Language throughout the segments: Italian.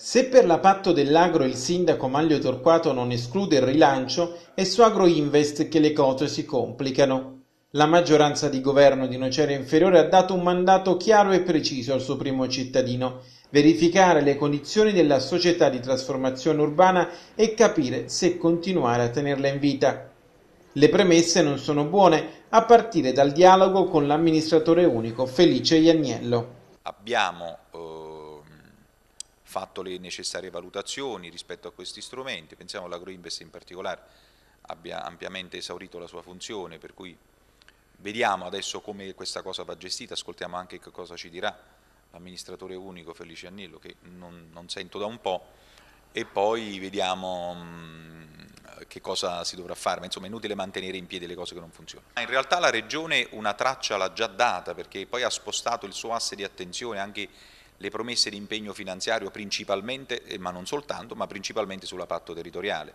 Se per la Patto dell'Agro il sindaco Maglio Torquato non esclude il rilancio, è su Agroinvest che le cose si complicano. La maggioranza di governo di Nocera Inferiore ha dato un mandato chiaro e preciso al suo primo cittadino, verificare le condizioni della società di trasformazione urbana e capire se continuare a tenerla in vita. Le premesse non sono buone, a partire dal dialogo con l'amministratore unico Felice Iagnello. Abbiamo eh fatto le necessarie valutazioni rispetto a questi strumenti, pensiamo all'Agroinvest in particolare abbia ampiamente esaurito la sua funzione, per cui vediamo adesso come questa cosa va gestita, ascoltiamo anche che cosa ci dirà l'amministratore unico Felice Annello che non, non, sento da un po' e poi vediamo mm, che cosa si dovrà fare, ma insomma è inutile mantenere in piedi le cose che non funzionano. In realtà la Regione una traccia l'ha già data perché poi ha spostato il suo asse di attenzione anche le promesse di impegno finanziario principalmente, eh, ma non soltanto, ma principalmente sulla patto territoriale.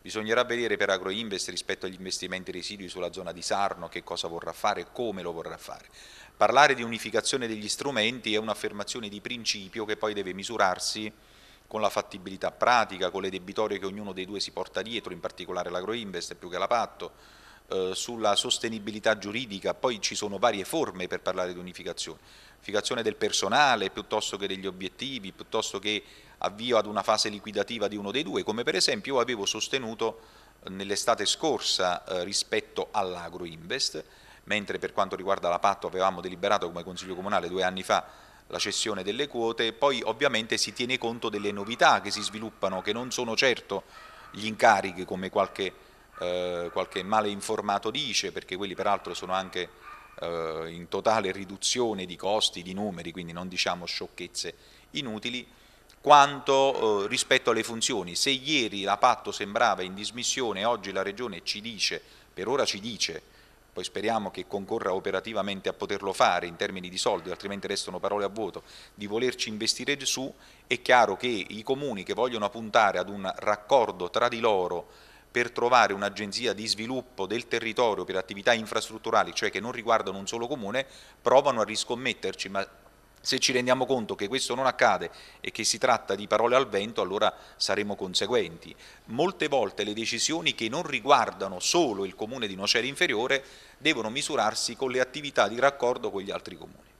Bisognerà vedere per Agroinvest rispetto agli investimenti residui sulla zona di Sarno che cosa vorrà fare e come lo vorrà fare. Parlare di unificazione degli strumenti è un'affermazione di principio che poi deve misurarsi con la fattibilità pratica, con le debitorie che ognuno dei due si porta dietro, in particolare l'Agroinvest più che la Patto, eh, sulla sostenibilità giuridica, poi ci sono varie forme per parlare di unificazione, unificazione del personale piuttosto che degli obiettivi, piuttosto che avvio ad una fase liquidativa di uno dei due, come per esempio io avevo sostenuto eh, nell'estate scorsa eh, rispetto all'Agroinvest, mentre per quanto riguarda la Patto avevamo deliberato come Consiglio Comunale due anni fa la cessione delle quote, poi ovviamente si tiene conto delle novità che si sviluppano, che non sono certo gli incarichi come qualche eh, qualche male informato dice, perché quelli peraltro sono anche eh, in totale riduzione di costi, di numeri, quindi non diciamo sciocchezze inutili, quanto eh, rispetto alle funzioni. Se ieri la Patto sembrava in dismissione, oggi la Regione ci dice, per ora ci dice, poi speriamo che concorra operativamente a poterlo fare in termini di soldi, altrimenti restano parole a vuoto, di volerci investire su, è chiaro che i comuni che vogliono puntare ad un raccordo tra di loro per trovare un'agenzia di sviluppo del territorio per attività infrastrutturali, cioè che non riguardano un solo comune, provano a riscommetterci, ma se ci rendiamo conto che questo non accade e che si tratta di parole al vento, allora saremo conseguenti. Molte volte le decisioni che non riguardano solo il comune di Nocera Inferiore devono misurarsi con le attività di raccordo con gli altri comuni.